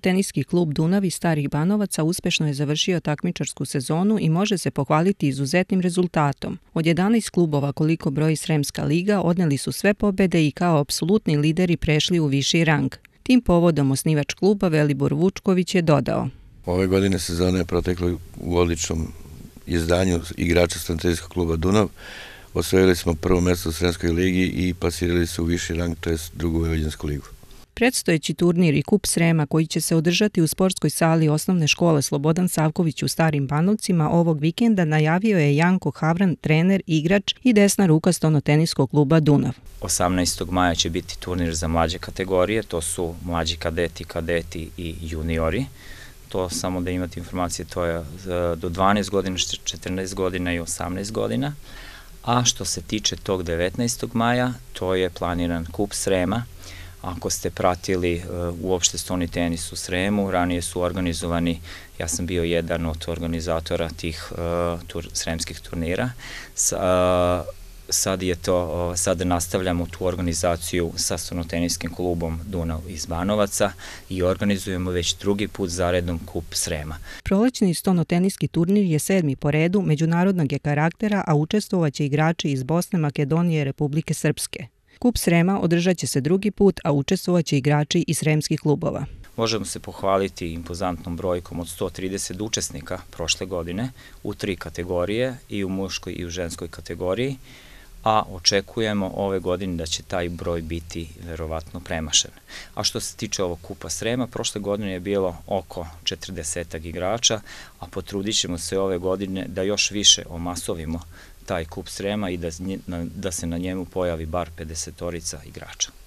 teniski klub Dunav iz Starih Banovaca uspešno je završio takmičarsku sezonu i može se pohvaliti izuzetnim rezultatom. Od 11 klubova koliko broji Sremska liga odneli su sve pobede i kao apsolutni lideri prešli u viši rang. Tim povodom osnivač kluba Velibor Vučković je dodao. Ove godine sezona je protekla u odličnom izdanju igrača Stonoteniskog kluba Dunav. Osvojili smo prvo mesto u Sremskoj ligi i pasirali se u viši rang, to je drugu Vojvođansku ligu. Predstojeći turnir i kup Srema koji će se održati u sportskoj sali osnovne škole Slobodan Savković u Starim Banovcima ovog vikenda najavio je Janko Havran, trener, igrač i desna ruka stonoteniskog kluba Dunav. 18. maja će biti turnir za mlađe kategorije, to su mlađi kadeti, kadeti i juniori. To samo da imate informacije, to je e, do 12 godina, 14 godina i 18 godina. A što se tiče tog 19. maja, to je planiran kup Srema, Ako ste pratili e, uopšte stoni tenis u Sremu, ranije su organizovani, ja sam bio jedan od organizatora tih e, tur, sremskih turnira, e, sad je to, sad nastavljamo tu organizaciju sa stonoteniskim klubom Dunav iz Banovaca i organizujemo već drugi put zaredom kup Srema. Prolećni stonoteniski turnir je sedmi po redu, međunarodnog je karaktera, a učestvovaće igrači iz Bosne, Makedonije i Republike Srpske. Kup Srema održat će se drugi put, a učestvovaće igrači iz sremskih klubova. Možemo se pohvaliti impozantnom brojkom od 130 učesnika prošle godine u tri kategorije, i u muškoj i u ženskoj kategoriji a očekujemo ove godine da će taj broj biti verovatno premašen. A što se tiče ovog kupa Srema, prošle godine je bilo oko 40 igrača, a potrudit ćemo se ove godine da još više omasovimo taj kup Srema i da, da se na njemu pojavi bar 50 igrača.